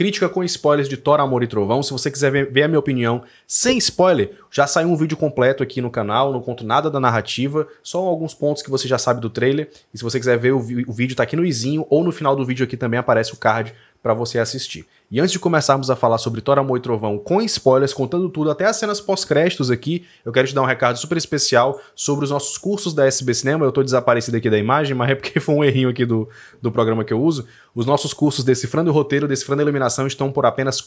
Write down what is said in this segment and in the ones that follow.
Crítica com spoilers de Thor, Amor e Trovão. Se você quiser ver, a minha opinião sem spoiler, já saiu um vídeo completo aqui no canal. Não conto nada da narrativa, só alguns pontos que você já sabe do trailer. E se você quiser ver o, o vídeo, tá aqui no izinho ou no final do vídeo aqui também aparece o card para você assistir. E antes de começarmos a falar sobre Thor, Amor e Trovão com spoilers, contando tudo, até as cenas pós-créditos aqui, eu quero te dar um recado super especial sobre os nossos cursos da SB Cinema. Eu tô desaparecido aqui da imagem, mas é porque foi um errinho aqui do, do programa que eu uso. Os nossos cursos Decifrando o Roteiro, Decifrando a Iluminação estão por apenas R$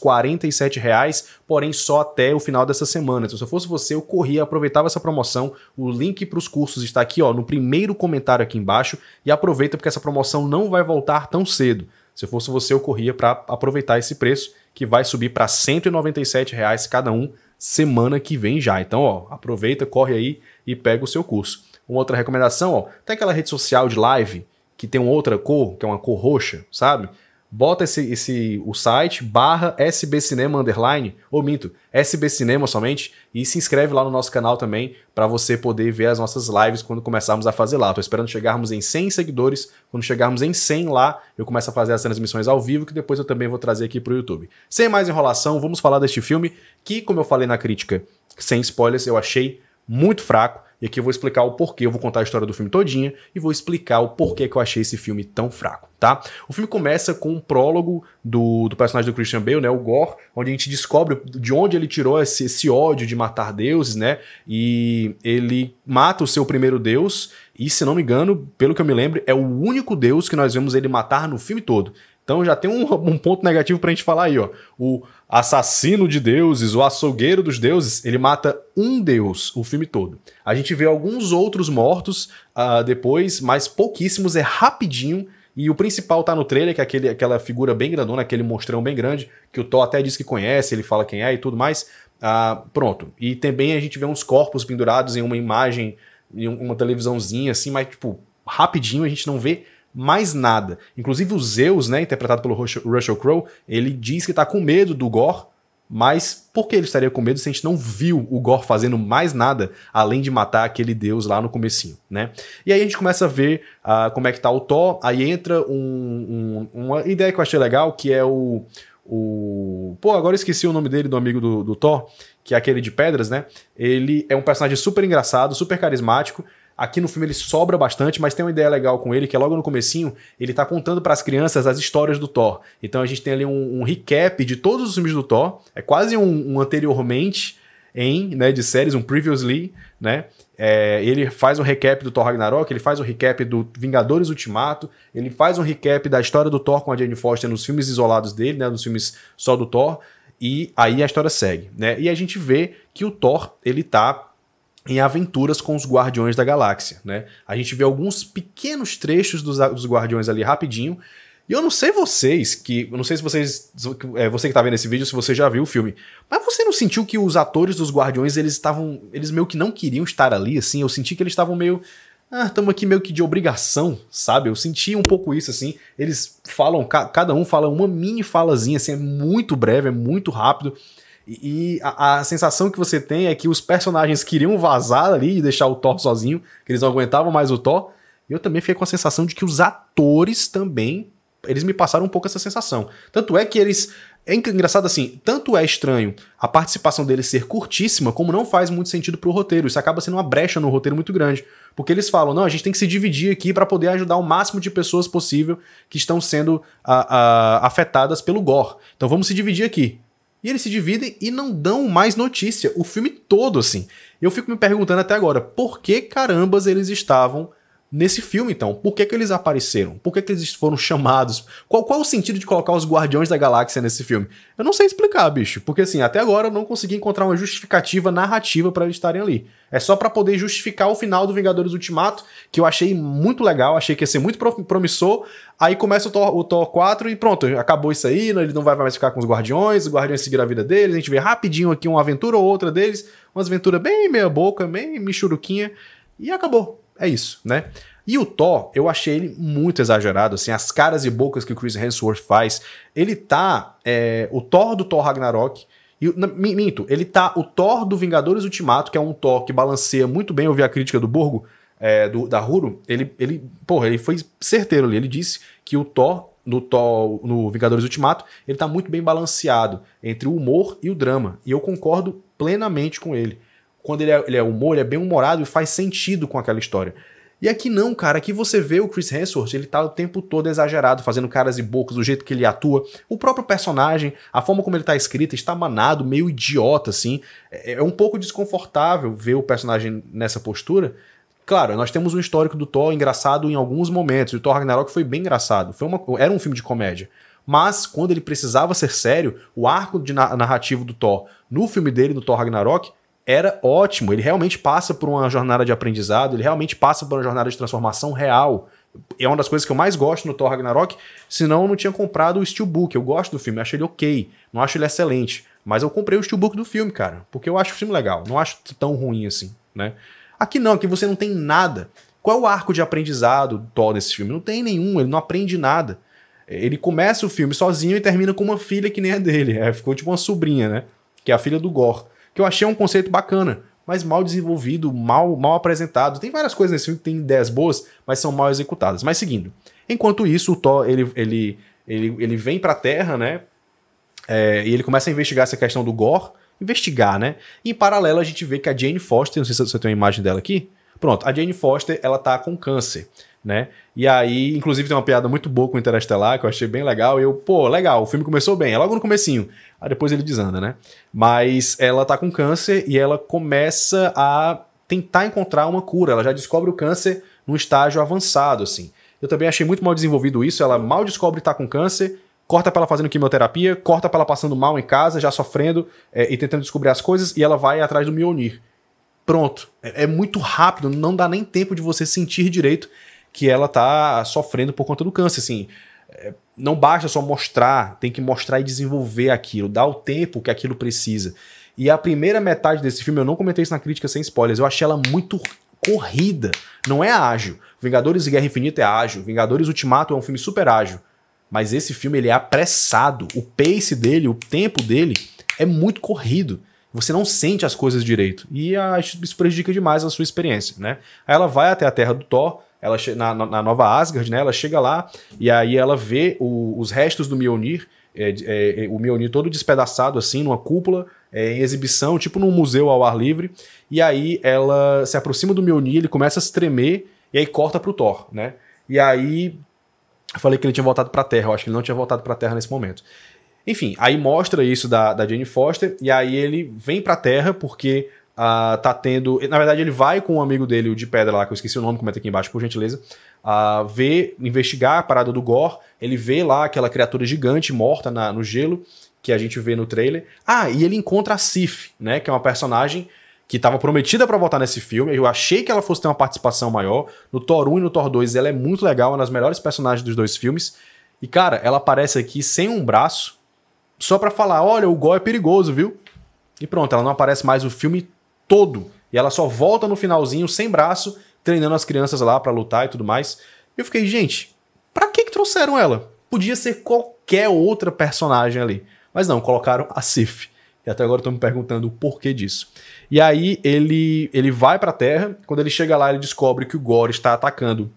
reais, porém só até o final dessa semana. Então, se eu fosse você, eu corria, aproveitava essa promoção. O link para os cursos está aqui, ó, no primeiro comentário aqui embaixo. E aproveita porque essa promoção não vai voltar tão cedo. Se fosse você, eu corria para aproveitar esse preço que vai subir para R$ cada um semana que vem já. Então, ó, aproveita, corre aí e pega o seu curso. Uma outra recomendação, ó, tem aquela rede social de live que tem outra cor, que é uma cor roxa, sabe? bota esse, esse o site barra sbcinema underline, ou minto, sbcinema somente, e se inscreve lá no nosso canal também para você poder ver as nossas lives quando começarmos a fazer lá. Tô esperando chegarmos em 100 seguidores, quando chegarmos em 100 lá, eu começo a fazer as transmissões ao vivo que depois eu também vou trazer aqui pro YouTube. Sem mais enrolação, vamos falar deste filme que, como eu falei na crítica, sem spoilers, eu achei muito fraco e aqui eu vou explicar o porquê, eu vou contar a história do filme todinha e vou explicar o porquê que eu achei esse filme tão fraco, tá? O filme começa com um prólogo do, do personagem do Christian Bale, né, o Gore, onde a gente descobre de onde ele tirou esse, esse ódio de matar deuses, né? E ele mata o seu primeiro deus e, se não me engano, pelo que eu me lembro, é o único deus que nós vemos ele matar no filme todo. Então já tem um, um ponto negativo pra gente falar aí, ó. O assassino de deuses, o açougueiro dos deuses, ele mata um deus o filme todo. A gente vê alguns outros mortos uh, depois, mas pouquíssimos, é rapidinho. E o principal tá no trailer, que é aquele, aquela figura bem grandona, aquele monstrão bem grande, que o Thor até diz que conhece, ele fala quem é e tudo mais. Ah, pronto. E também a gente vê uns corpos pendurados em uma imagem, em uma televisãozinha, assim, mas, tipo, rapidinho a gente não vê mais nada. Inclusive o Zeus, né, interpretado pelo Russell Crowe, ele diz que está com medo do Gore, mas por que ele estaria com medo se a gente não viu o Gore fazendo mais nada além de matar aquele deus lá no comecinho, né? E aí a gente começa a ver uh, como é que tá o Thor, aí entra um, um, uma ideia que eu achei legal, que é o, o... Pô, agora eu esqueci o nome dele, do amigo do, do Thor, que é aquele de pedras, né? Ele é um personagem super engraçado, super carismático, Aqui no filme ele sobra bastante, mas tem uma ideia legal com ele, que é logo no comecinho, ele tá contando para as crianças as histórias do Thor. Então a gente tem ali um, um recap de todos os filmes do Thor, é quase um, um anteriormente em, né, de séries, um previously, né? É, ele faz um recap do Thor Ragnarok, ele faz um recap do Vingadores Ultimato, ele faz um recap da história do Thor com a Jane Foster nos filmes isolados dele, né, nos filmes só do Thor, e aí a história segue, né? E a gente vê que o Thor, ele tá em aventuras com os Guardiões da Galáxia, né? A gente vê alguns pequenos trechos dos, dos Guardiões ali rapidinho. E eu não sei vocês que, eu não sei se vocês, é, você que tá vendo esse vídeo, se você já viu o filme, mas você não sentiu que os atores dos Guardiões, eles estavam, eles meio que não queriam estar ali assim? Eu senti que eles estavam meio ah, estamos aqui meio que de obrigação, sabe? Eu senti um pouco isso, assim. Eles falam, ca cada um fala uma mini falazinha, assim, é muito breve, é muito rápido. E, a, a, sensação que você tem é que os personagens queriam vazar ali e deixar o Thor sozinho, que eles não aguentavam mais o Thor. E eu também fiquei com a sensação de que os atores também. Eles me passaram um pouco essa sensação. Tanto é que eles. É engraçado assim, tanto é estranho a participação deles ser curtíssima, como não faz muito sentido pro roteiro. Isso acaba sendo uma brecha no roteiro muito grande. Porque eles falam, não, a gente tem que se dividir aqui para poder ajudar o máximo de pessoas possível que estão sendo a, a, afetadas pelo gore. Então vamos se dividir aqui e eles se dividem e não dão mais notícia, o filme todo assim. Eu fico me perguntando até agora, por que carambas eles estavam nesse filme, então. Por que, que eles apareceram? Por que, que eles foram chamados? Qual, qual o sentido de colocar os Guardiões da Galáxia nesse filme? Eu não sei explicar, bicho. Porque, assim, até agora eu não consegui encontrar uma justificativa narrativa para eles estarem ali. É só para poder justificar o final do Vingadores Ultimato, que eu achei muito legal, achei que ia ser muito promissor. Aí começa o Thor, o Thor 4 e pronto, acabou isso aí, né? ele não vai mais ficar com os Guardiões, os Guardiões seguiram a vida deles, a gente vê rapidinho aqui uma aventura ou outra deles, uma aventura bem meia boca, bem michuruquinha, e acabou é isso, né? E o Thor, eu achei ele muito exagerado, assim, as caras e bocas que o Chris Hemsworth faz. Ele tá é, o Thor do Thor Ragnarok. E, não, minto, ele tá o Thor do Vingadores Ultimato, que é um Thor que balanceia muito bem. Eu vi a crítica do Borgo, é, do, da Huro. Ele, ele, porra, ele foi certeiro ali. Ele disse que o Thor no, Thor, no Vingadores Ultimato, ele tá muito bem balanceado entre o humor e o drama. E eu concordo plenamente com ele. Quando ele é, ele é humor, ele é bem humorado e faz sentido com aquela história. E aqui não, cara, aqui você vê o Chris Hemsworth, ele tá o tempo todo exagerado, fazendo caras e bocas, do jeito que ele atua, o próprio personagem, a forma como ele tá escrito, está manado, meio idiota, assim. É, é um pouco desconfortável ver o personagem nessa postura, Claro, nós temos um histórico do Thor engraçado em alguns momentos. E o Thor Ragnarok foi bem engraçado. Foi uma, era um filme de comédia. Mas, quando ele precisava ser sério, o arco de narrativo do Thor no filme dele, no Thor Ragnarok, era ótimo. Ele realmente passa por uma jornada de aprendizado, ele realmente passa por uma jornada de transformação real. É uma das coisas que eu mais gosto no Thor Ragnarok, senão eu não tinha comprado o Steelbook. Eu gosto do filme, acho ele ok, não acho ele excelente. Mas eu comprei o Steelbook do filme, cara, porque eu acho o filme legal, não acho tão ruim assim, né? Aqui não, aqui você não tem nada. Qual é o arco de aprendizado do Thor nesse filme? Não tem nenhum, ele não aprende nada. Ele começa o filme sozinho e termina com uma filha que nem é dele. É, ficou tipo uma sobrinha, né? Que é a filha do Gore que eu achei um conceito bacana, mas mal desenvolvido, mal, mal apresentado. Tem várias coisas nesse filme que tem ideias boas, mas são mal executadas. Mas seguindo, enquanto isso, o Thor, ele, ele, ele, ele vem pra Terra, né? É, e ele começa a investigar essa questão do gore, investigar, né? E em paralelo, a gente vê que a Jane Foster, não sei se você tem uma imagem dela aqui, Pronto, a Jane Foster, ela tá com câncer né? E aí, inclusive, tem uma piada muito boa com o Interestelar, que eu achei bem legal. E eu, pô, legal, o filme começou bem, é logo no comecinho. Aí depois ele desanda, né? Mas ela tá com câncer e ela começa a tentar encontrar uma cura. Ela já descobre o câncer num estágio avançado, assim. Eu também achei muito mal desenvolvido isso. Ela mal descobre que tá com câncer, corta pra ela fazendo quimioterapia, corta pra ela passando mal em casa, já sofrendo é, e tentando descobrir as coisas, e ela vai atrás do Mjolnir. Pronto. é, é muito rápido, não dá nem tempo de você sentir direito que ela tá sofrendo por conta do câncer, assim. É, não basta só mostrar, tem que mostrar e desenvolver aquilo, dar o tempo que aquilo precisa. E a primeira metade desse filme, eu não comentei isso na crítica sem spoilers, eu achei ela muito corrida, não é ágil. Vingadores e Guerra Infinita é ágil, Vingadores Ultimato é um filme super ágil. Mas esse filme ele é apressado, o pace dele, o tempo dele é muito corrido. Você não sente as coisas direito. E a, isso prejudica demais a sua experiência, né? Aí ela vai até a terra do Thor, ela na, na, Nova Asgard, né? Ela chega lá e aí ela vê o, os restos do Mjolnir, é, é, é, o Mjolnir todo despedaçado assim, numa cúpula, é, em exibição, tipo num museu ao ar livre. E aí ela se aproxima do Mjolnir, ele começa a se tremer e aí corta pro Thor, né? E aí eu falei que ele tinha voltado pra Terra, eu acho que ele não tinha voltado pra Terra nesse momento. Enfim, aí mostra isso da, da Jane Foster, e aí ele vem pra Terra porque Uh, tá tendo. Na verdade, ele vai com um amigo dele, o de pedra lá, que eu esqueci o nome, comenta aqui embaixo, por gentileza. Uh, ver investigar a parada do Gore. Ele vê lá aquela criatura gigante morta na, no gelo, que a gente vê no trailer. Ah, e ele encontra a Sif, né? Que é uma personagem que estava prometida para voltar nesse filme. Eu achei que ela fosse ter uma participação maior. No Thor 1 e no Thor 2, ela é muito legal, uma das melhores personagens dos dois filmes. E, cara, ela aparece aqui sem um braço, só para falar: olha, o Gore é perigoso, viu? E pronto, ela não aparece mais o filme todo. E ela só volta no finalzinho, sem braço, treinando as crianças lá para lutar e tudo mais. E eu fiquei, gente, pra que, que trouxeram ela? Podia ser qualquer outra personagem ali. Mas não, colocaram a Sif. E até agora tô me perguntando o porquê disso. E aí ele, ele vai pra Terra. Quando ele chega lá, ele descobre que o Gore está atacando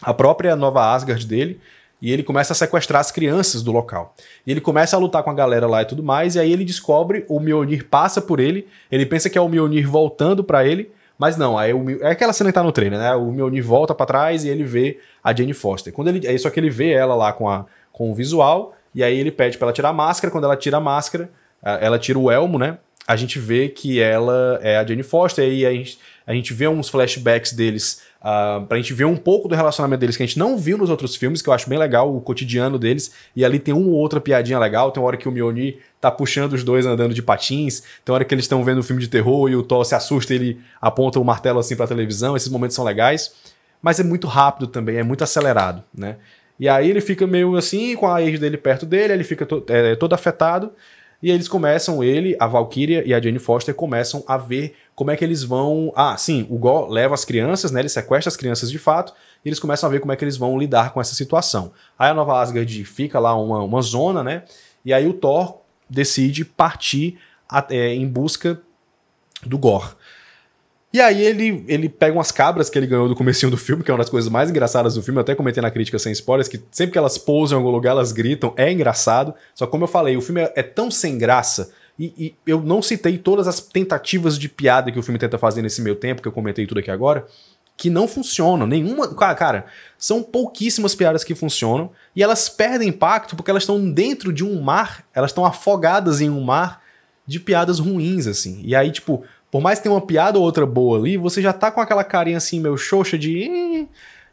a própria nova Asgard dele. E ele começa a sequestrar as crianças do local. E ele começa a lutar com a galera lá e tudo mais, e aí ele descobre, o Mjolnir passa por ele, ele pensa que é o Mjolnir voltando para ele, mas não, aí o, é aquela cena que tá no treino, né? O Mjolnir volta para trás e ele vê a Jane Foster. Quando ele, é só que ele vê ela lá com, a, com o visual, e aí ele pede para ela tirar a máscara, quando ela tira a máscara, ela tira o elmo, né? a gente vê que ela é a Jane Foster, e aí a gente, a gente vê uns flashbacks deles, uh, pra gente ver um pouco do relacionamento deles que a gente não viu nos outros filmes, que eu acho bem legal, o cotidiano deles, e ali tem uma ou outra piadinha legal, tem uma hora que o Mioni tá puxando os dois andando de patins, tem hora que eles estão vendo um filme de terror e o Thor se assusta e ele aponta o martelo assim pra televisão, esses momentos são legais, mas é muito rápido também, é muito acelerado, né? E aí ele fica meio assim, com a ex dele perto dele, ele fica to é, todo afetado, e eles começam, ele, a Valkyria e a Jane Foster começam a ver como é que eles vão. Ah, sim, o Go leva as crianças, né? Ele sequestra as crianças de fato, e eles começam a ver como é que eles vão lidar com essa situação. Aí a Nova Asgard fica lá uma, uma zona, né? E aí o Thor decide partir a, é, em busca do Gor. E aí ele, ele pega umas cabras que ele ganhou do comecinho do filme, que é uma das coisas mais engraçadas do filme. Eu até comentei na crítica sem spoilers, que sempre que elas pousam em algum lugar, elas gritam, é engraçado. Só que como eu falei, o filme é, é tão sem graça. E, e, eu não citei todas as tentativas de piada que o filme tenta fazer nesse meio tempo, que eu comentei tudo aqui agora, que não funcionam. Nenhuma. Cara, cara são pouquíssimas piadas que funcionam. E elas perdem impacto porque elas estão dentro de um mar, elas estão afogadas em um mar de piadas ruins, assim. E aí, tipo, por mais que tenha uma piada ou outra boa ali, você já tá com aquela carinha assim, meio xoxa de.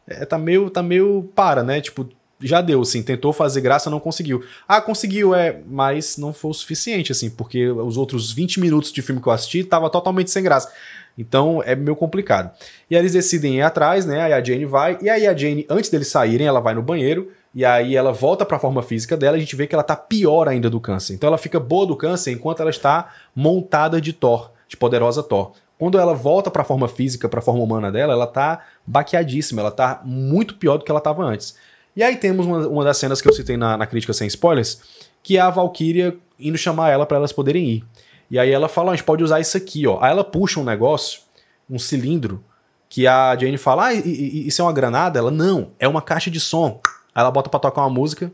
É, tá meio. tá meio para, né? Tipo, já deu, assim, tentou fazer graça, não conseguiu. Ah, conseguiu, é, mas não foi o suficiente, assim, porque os outros 20 minutos de filme que eu assisti tava totalmente sem graça. Então é meio complicado. E aí eles decidem ir atrás, né? Aí a Jane vai, e aí a Jane, antes deles saírem, ela vai no banheiro, e aí ela volta para a forma física dela, a gente vê que ela tá pior ainda do câncer. Então ela fica boa do câncer enquanto ela está montada de Thor de poderosa Thor. Quando ela volta para a forma física, para a forma humana dela, ela tá baqueadíssima, ela tá muito pior do que ela tava antes. E aí temos uma, uma das cenas que eu citei na, na, crítica sem spoilers, que é a Valkyria indo chamar ela para elas poderem ir. E aí ela fala, a gente pode usar isso aqui, ó. Aí ela puxa um negócio, um cilindro, que a Jane fala, ah, isso é uma granada? Ela, não, é uma caixa de som. Aí ela bota pra tocar uma música,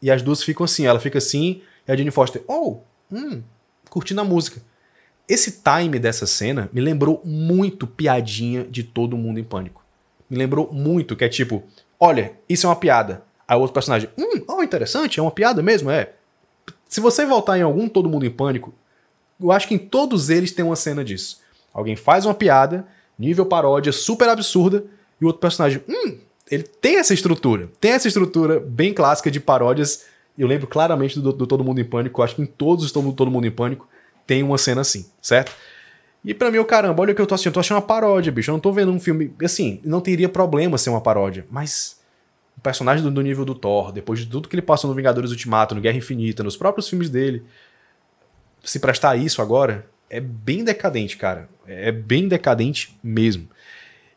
e as duas ficam assim. Ela fica assim, e a Jane Foster, oh, hum, curtindo a música. Esse time dessa cena me lembrou muito piadinha de todo mundo em pânico. Me lembrou muito que é tipo, olha, isso é uma piada. Aí o outro personagem, hum, oh, interessante, é uma piada mesmo, é. Se você voltar em algum Todo Mundo em Pânico, eu acho que em todos eles tem uma cena disso. Alguém faz uma piada, nível paródia, super absurda, e o outro personagem, hum, ele tem essa estrutura. Tem essa estrutura bem clássica de paródias. Eu lembro claramente do, do Todo Mundo em Pânico, acho que em todos os Todo Mundo em Pânico, tem uma cena assim, certo? E para mim, eu, caramba, olha o que eu tô assistindo. Eu tô achando uma paródia, bicho. Eu não tô vendo um filme. Assim, não teria problema ser uma paródia. Mas o personagem do, do, nível do Thor, depois de tudo que ele passou no Vingadores Ultimato, no Guerra Infinita, nos próprios filmes dele, se prestar a isso agora, é bem decadente, cara. É bem decadente mesmo.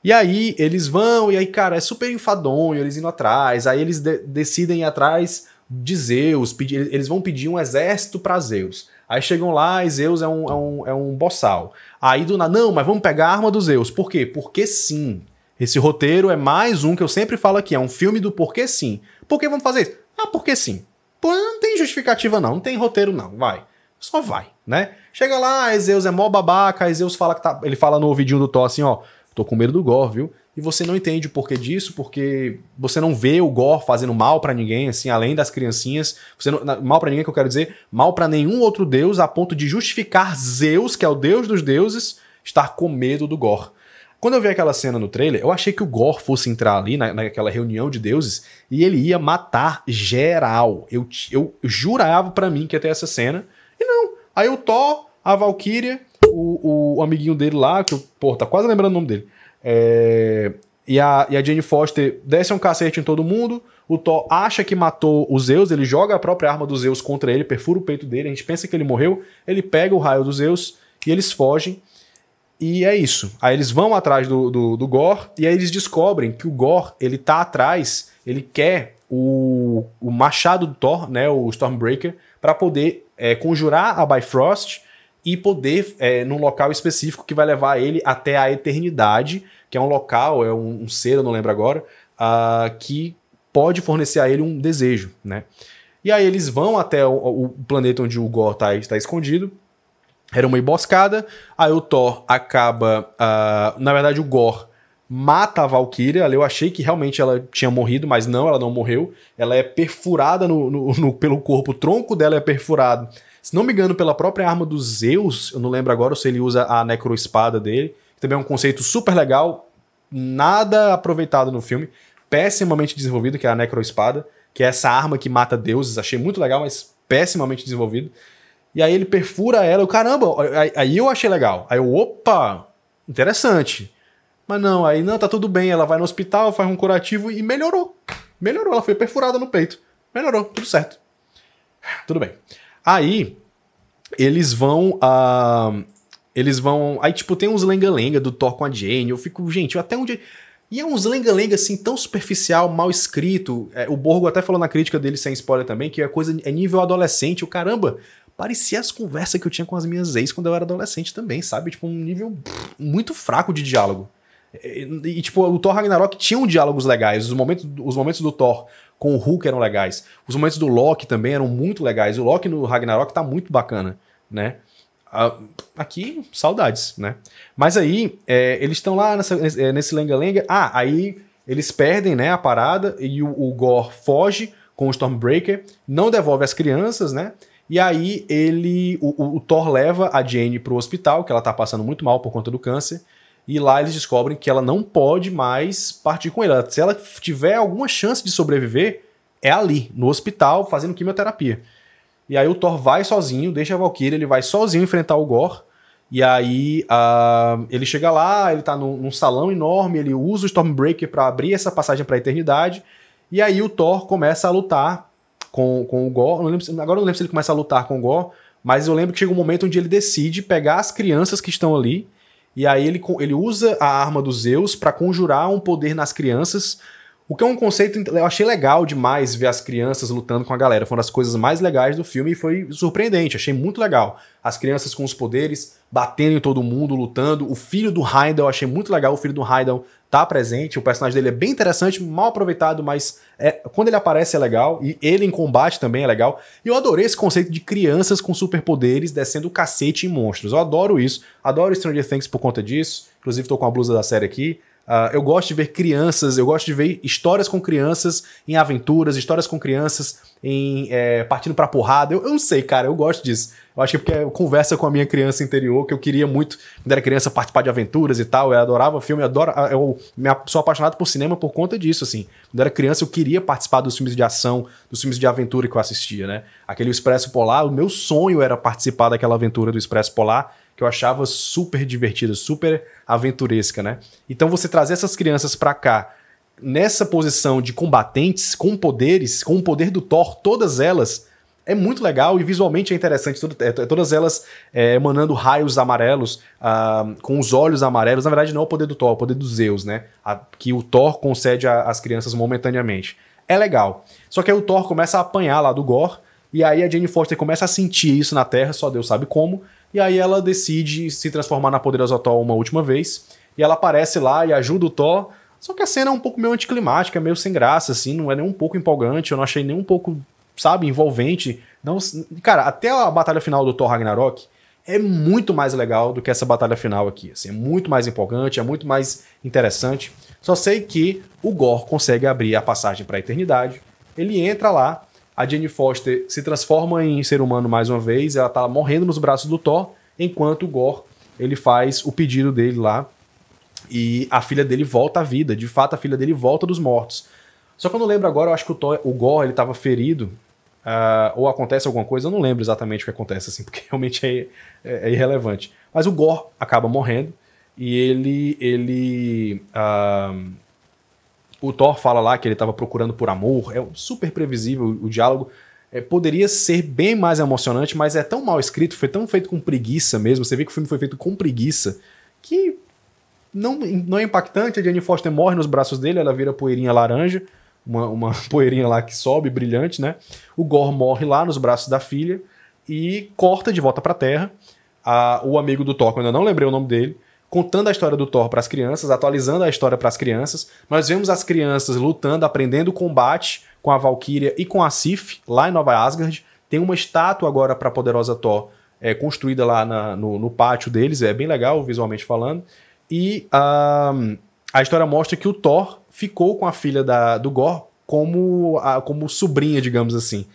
E aí eles vão, e aí, cara, é super enfadonho eles indo atrás. Aí eles de decidem ir atrás de Zeus. Pedir, eles vão pedir um exército para Zeus. Aí chegam lá e Zeus é um, é um, é um boçal. Aí do nada, não, mas vamos pegar a arma do Zeus. Por quê? Porque sim. Esse roteiro é mais um que eu sempre falo aqui, é um filme do porquê sim. Por que vamos fazer isso? Ah, porque sim. Pô, não tem justificativa não, não tem roteiro não, vai. Só vai, né? Chega lá, Zeus é mó babaca, Zeus fala que tá... Ele fala no ouvidinho do Thor assim, ó, tô com medo do Gore, viu? e você não entende o porquê disso, porque você não vê o Gore fazendo mal para ninguém, assim, além das criancinhas. Você não, mal para ninguém é que eu quero dizer, mal para nenhum outro deus a ponto de justificar Zeus, que é o deus dos deuses, estar com medo do Gore. Quando eu vi aquela cena no trailer, eu achei que o Gore fosse entrar ali na, naquela reunião de deuses e ele ia matar geral. Eu, eu jurava para mim que ia ter essa cena. E não. Aí o Thor, a Valkyria, o, o amiguinho dele lá, que eu, pô, tá quase lembrando o nome dele é, e, a, e a Jane Foster desce um cacete em todo mundo. O Thor acha que matou o Zeus, ele joga a própria arma do Zeus contra ele, perfura o peito dele, a gente pensa que ele morreu, ele pega o raio do Zeus e eles fogem. E é isso. Aí eles vão atrás do, do, do Gore e aí eles descobrem que o Gore, ele tá atrás, ele quer o, o machado do Thor, né, o Stormbreaker, para poder é, conjurar a Bifrost e poder é, num local específico que vai levar ele até a eternidade, que é um local, é um, um ser, eu não lembro agora, uh, que pode fornecer a ele um desejo, né? E aí eles vão até o, o planeta onde o Gor tá, está tá escondido. Era uma emboscada. Aí o Thor acaba. Uh, na verdade, o Gor mata a Valkyria. Eu achei que realmente ela tinha morrido, mas não, ela não morreu. Ela é perfurada no, no, no, pelo corpo, o tronco dela é perfurado se não me engano, pela própria arma do Zeus, eu não lembro agora se ele usa a necroespada dele, também é um conceito super legal, nada aproveitado no filme, pessimamente desenvolvido, que é a necroespada, que é essa arma que mata deuses, achei muito legal, mas pessimamente desenvolvido. E aí ele perfura ela, eu, caramba, aí eu achei legal. Aí eu, opa, interessante. Mas não, aí não, tá tudo bem, ela vai no hospital, faz um curativo e melhorou. Melhorou, ela foi perfurada no peito. Melhorou, tudo certo. Tudo bem. Aí, eles vão. Uh, eles vão. Aí, tipo, tem uns lenga-lenga do Thor com a Jane. Eu fico, gente, eu até onde E é uns lenga-lenga, assim, tão superficial, mal escrito. É, o Borgo até falou na crítica dele, sem spoiler também, que a é coisa é nível adolescente. O caramba, parecia as conversas que eu tinha com as minhas ex quando eu era adolescente também, sabe? Tipo, um nível muito fraco de diálogo. E, tipo, o Thor Ragnarok tinha um diálogos legais. Os momentos, os momentos do Thor com o Hulk eram legais. Os momentos do Loki também eram muito legais. O Loki no Ragnarok tá muito bacana, né? Ah, aqui, saudades, né? Mas aí, é, eles estão lá nessa, é, nesse lenga-lenga. Ah, aí eles perdem, né, a parada e o, o Gore foge com o Stormbreaker, não devolve as crianças, né? E aí ele, o, o, o Thor leva a Jane pro hospital, que ela tá passando muito mal por conta do câncer. E lá eles descobrem que ela não pode mais partir com ele. Se ela tiver alguma chance de sobreviver, é ali, no hospital, fazendo quimioterapia. E aí o Thor vai sozinho, deixa a Valkyrie, ele vai sozinho enfrentar o Gore. E aí uh, ele chega lá, ele tá num, num salão enorme, ele usa o Stormbreaker para abrir essa passagem para a eternidade. E aí o Thor começa a lutar com, com o Gore. Não lembro, agora eu não lembro se ele começa a lutar com o Gore, mas eu lembro que chega um momento onde ele decide pegar as crianças que estão ali e aí ele, ele usa a arma do Zeus para conjurar um poder nas crianças o que é um conceito, eu achei legal demais ver as crianças lutando com a galera. Foi uma das coisas mais legais do filme e foi surpreendente, achei muito legal. As crianças com os poderes, batendo em todo mundo, lutando. O filho do Heidel, achei muito legal. O filho do Heidel tá presente, o personagem dele é bem interessante, mal aproveitado, mas é, quando ele aparece é legal. E ele em combate também é legal. E eu adorei esse conceito de crianças com superpoderes descendo o cacete em monstros. Eu adoro isso, adoro Stranger Things por conta disso. Inclusive tô com a blusa da série aqui. Uh, eu gosto de ver crianças, eu gosto de ver histórias com crianças em aventuras, histórias com crianças em é, partindo pra porrada. Eu, eu, não sei, cara, eu gosto disso. Eu acho que é porque eu conversa com a minha criança interior, que eu queria muito, quando era criança, participar de aventuras e tal. Eu adorava filme, eu, adoro, ah, eu me, sou apaixonado por cinema por conta disso, assim. Quando era criança, eu queria participar dos filmes de ação, dos filmes de aventura que eu assistia, né? Aquele Expresso Polar, o meu sonho era participar daquela aventura do Expresso Polar que eu achava super divertida, super aventuresca, né? Então você trazer essas crianças para cá nessa posição de combatentes, com poderes, com o poder do Thor, todas elas é muito legal e visualmente é interessante. É, é, todas elas é, emanando raios amarelos, ah, com os olhos amarelos. Na verdade, não é o poder do Thor, é o poder dos Zeus, né? A, que o Thor concede às crianças momentaneamente. É legal. Só que aí o Thor começa a apanhar lá do Gore, e aí a Jane Foster começa a sentir isso na Terra, só Deus sabe como. E aí ela decide se transformar na poderosa Thor uma última vez. E ela aparece lá e ajuda o Thor. Só que a cena é um pouco meio anticlimática, é meio sem graça, assim, não é nem um pouco empolgante, eu não achei nem um pouco, sabe, envolvente. Não, cara, até a batalha final do Thor Ragnarok é muito mais legal do que essa batalha final aqui. Assim, é muito mais empolgante, é muito mais interessante. Só sei que o Gor consegue abrir a passagem para a eternidade. Ele entra lá a Jane Foster se transforma em ser humano mais uma vez, ela tá morrendo nos braços do Thor, enquanto o Gore ele faz o pedido dele lá e a filha dele volta à vida. De fato, a filha dele volta dos mortos. Só que eu não lembro agora, eu acho que o, Thor, o Gore ele tava ferido Uh, ou acontece alguma coisa, eu não lembro exatamente o que acontece, assim, porque realmente é, é, é irrelevante. Mas o Gore acaba morrendo e ele, ele uh, o Thor fala lá que ele estava procurando por amor, é super previsível o diálogo. É, poderia ser bem mais emocionante, mas é tão mal escrito, foi tão feito com preguiça mesmo. Você vê que o filme foi feito com preguiça, que não, não é impactante. A Jane Foster morre nos braços dele, ela vira poeirinha laranja, uma, uma poeirinha lá que sobe, brilhante, né? O Gore morre lá nos braços da filha e corta de volta pra terra. A, o amigo do Thor, eu ainda não lembrei o nome dele, contando a história do Thor para as crianças, atualizando a história para as crianças. Nós vemos as crianças lutando, aprendendo o combate com a Valkyria e com a Sif lá em Nova Asgard. Tem uma estátua agora para a poderosa Thor é, construída lá na, no, no, pátio deles, é bem legal visualmente falando. E a história mostra que o Thor ficou com a filha da, do Gor como, a, como sobrinha, digamos assim.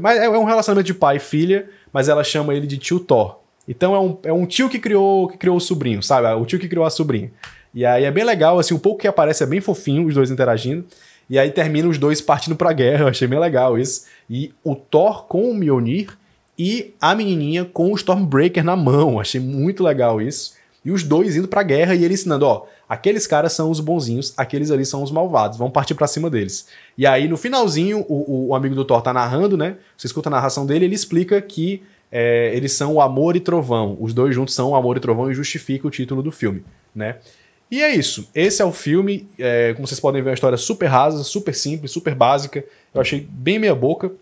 Mas é, é um relacionamento de pai e filha, mas ela chama ele de tio Thor. Então é um, é um tio que criou, que criou o sobrinho, sabe? O tio que criou a sobrinha. E aí é bem legal, assim, um pouco que aparece é bem fofinho, os dois interagindo. E aí termina os dois partindo pra guerra, eu achei bem legal isso. E o Thor com o Mjolnir e a menininha com o Stormbreaker na mão, achei muito legal isso. E os dois indo pra guerra e ele ensinando, ó, aqueles caras são os bonzinhos, aqueles ali são os malvados, vamos partir para cima deles. E aí no finalzinho, o, o, o amigo do Thor tá narrando, né? Você escuta a narração dele, ele explica que é, eles são o amor e trovão. Os dois juntos são o amor e trovão e justifica o título do filme, né? E é isso. Esse é o filme. É, como vocês podem ver, é uma história super rasa, super simples, super básica. Eu achei bem meia boca.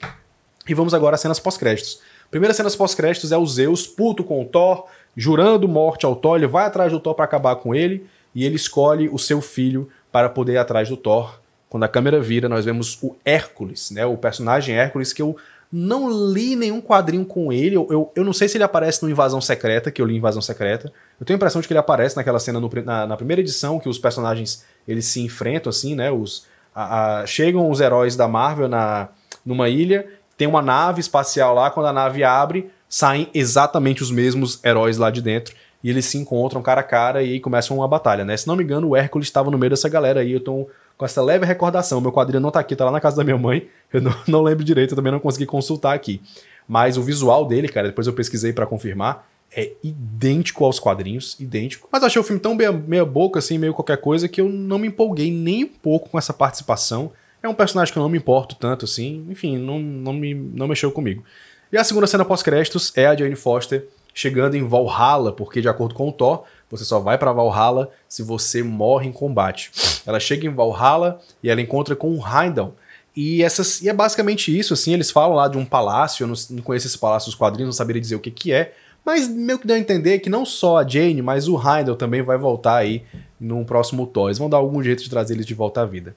E vamos agora às cenas pós-créditos. Primeira cena pós-créditos é o Zeus puto com o Thor, jurando morte ao Thor. Ele vai atrás do Thor para acabar com ele. E ele escolhe o seu filho para poder ir atrás do Thor. Quando a câmera vira, nós vemos o Hércules, né? O personagem Hércules, que eu não li nenhum quadrinho com ele. Eu, eu, eu, não sei se ele aparece no Invasão Secreta, que eu li Invasão Secreta. Eu tenho a impressão de que ele aparece naquela cena no, na, na, primeira edição, que os personagens eles se enfrentam, assim, né? Os, a, a, chegam os heróis da Marvel na, numa ilha, tem uma nave espacial lá. Quando a nave abre, saem exatamente os mesmos heróis lá de dentro e eles se encontram cara a cara e começam uma batalha, né? Se não me engano, o Hércules estava no meio dessa galera aí, eu tô com essa leve recordação. Meu quadrinho não tá aqui, tá lá na casa da minha mãe. Eu não, não lembro direito, eu também não consegui consultar aqui. Mas o visual dele, cara, depois eu pesquisei para confirmar, é idêntico aos quadrinhos, idêntico. Mas achei o filme tão meia, boca, assim, meio qualquer coisa, que eu não me empolguei nem um pouco com essa participação. É um personagem que eu não me importo tanto, assim. Enfim, não, não, me, não mexeu comigo. E a segunda cena pós-créditos é a Jane Foster chegando em Valhalla, porque, de acordo com o Thor, você só vai para Valhalla se você morre em combate. Ela chega em Valhalla e ela encontra com o Heimdall. E, essas, e é basicamente isso, assim, eles falam lá de um palácio, eu não, não conheço esse palácio dos quadrinhos, não saberia dizer o que que é, mas meio que deu a entender que não só a Jane, mas o Heindel também vai voltar aí no próximo Toys. Vão dar algum jeito de trazer eles de volta à vida.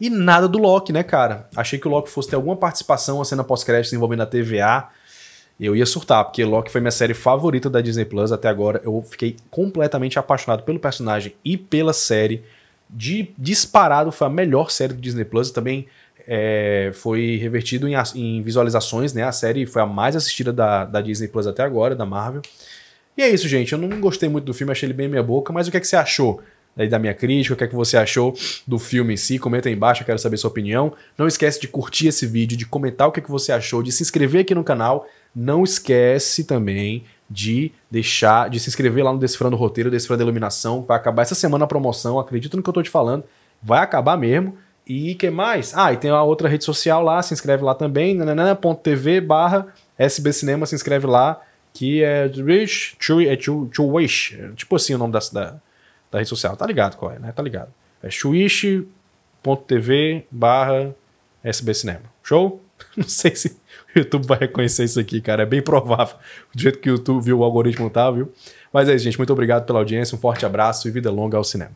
E nada do Loki, né, cara? Achei que o Loki fosse ter alguma participação, a cena pós-crédito envolvendo a TVA, eu ia surtar, porque Loki foi minha série favorita da Disney Plus até agora. Eu fiquei completamente apaixonado pelo personagem e pela série. De, disparado, foi a melhor série do Disney Plus. Também é, foi revertido em, em, visualizações, né? A série foi a mais assistida da, da Disney Plus até agora, da Marvel. E é isso, gente. Eu não gostei muito do filme, achei ele bem minha boca, mas o que é que você achou? Aí da minha crítica, o que é que você achou do filme em si, comenta aí embaixo, eu quero saber sua opinião. Não esquece de curtir esse vídeo, de comentar o que é que você achou, de se inscrever aqui no canal não esquece também de deixar, de se inscrever lá no Decifrando Roteiro, Decifrando Iluminação. Vai acabar essa semana a promoção, acredito no que eu estou te falando. Vai acabar mesmo. E que mais? Ah, e tem a outra rede social lá, se inscreve lá também, nananã.tv barra sbcinema, se inscreve lá, que é Rich to, to, Wish, tipo assim o nome da, da, da rede social, tá ligado qual é, né? Tá ligado. É swish.tv barra sbcinema, show? Não sei se o YouTube vai reconhecer isso aqui, cara. É bem provável. Do jeito que o YouTube viu o algoritmo tá, viu? Mas é isso, gente. Muito obrigado pela audiência. Um forte abraço e vida longa ao cinema.